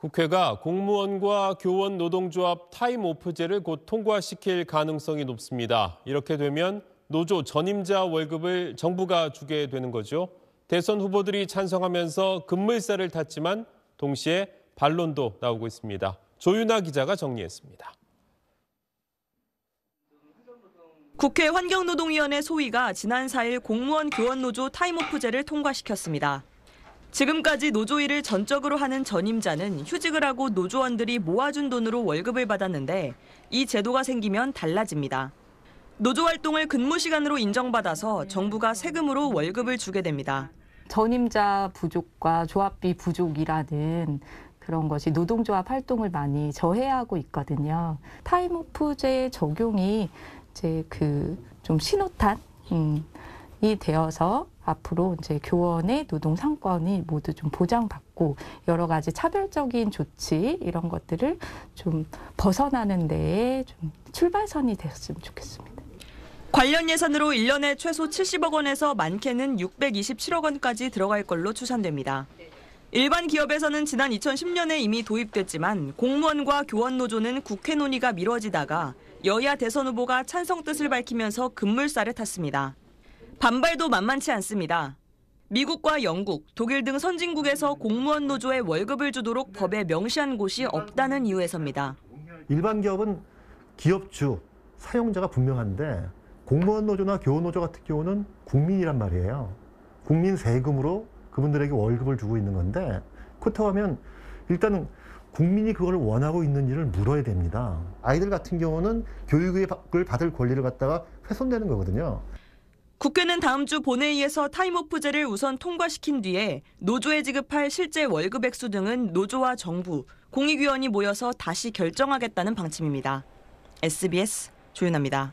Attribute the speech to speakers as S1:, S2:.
S1: 국회가 공무원과 교원 노동조합 타임오프제를 곧 통과시킬 가능성이 높습니다. 이렇게 되면 노조 전임자 월급을 정부가 주게 되는 거죠. 대선 후보들이 찬성하면서 급물살을 탔지만 동시에 반론도 나오고 있습니다. 조윤아 기자가 정리했습니다.
S2: 국회 환경노동위원회 소위가 지난 4일 공무원 교원노조 타임오프제를 통과시켰습니다. 지금까지 노조 일을 전적으로 하는 전임자는 휴직을 하고 노조원들이 모아준 돈으로 월급을 받았는데 이 제도가 생기면 달라집니다. 노조 활동을 근무 시간으로 인정받아서 정부가 세금으로 월급을 주게 됩니다.
S3: 전임자 부족과 조합비 부족이라는 그런 것이 노동조합 활동을 많이 저해하고 있거든요. 타임오프제 적용이 이제 그 좀 신호탄 음. 이 되어서 앞으로 이제 교원의 노동 상권이 모두 좀 보장받고 여러 가지 차별적인 조치 이런 것들을 좀 벗어나는 데에 좀 출발선이 됐으면 좋겠습니다.
S2: 관련 예산으로 1년에 최소 70억 원에서 많게는 627억 원까지 들어갈 걸로 추산됩니다. 일반 기업에서는 지난 2010년에 이미 도입됐지만 공무원과 교원 노조는 국회 논의가 미뤄지다가 여야 대선 후보가 찬성 뜻을 밝히면서 급물살을 탔습니다. 반발도 만만치 않습니다. 미국과 영국, 독일 등 선진국에서 공무원 노조에 월급을 주도록 법에 명시한 곳이 없다는 이유에서입니다.
S4: 일반 기업은 기업주, 사용자가 분명한데 공무원 노조나 교원 노조 같은 경우는 국민이란 말이에요. 국민 세금으로 그분들에게 월급을 주고 있는 건데 그렇다고 하면 일단은 국민이 그걸 원하고 있는 일을 물어야 됩니다. 아이들 같은 경우는 교육을 받을 권리를 갖다가 훼손되는 거거든요.
S2: 국회는 다음 주 본회의에서 타임오프제를 우선 통과시킨 뒤에 노조에 지급할 실제 월급 액수 등은 노조와 정부, 공익위원이 모여서 다시 결정하겠다는 방침입니다. SBS 조윤아입니다.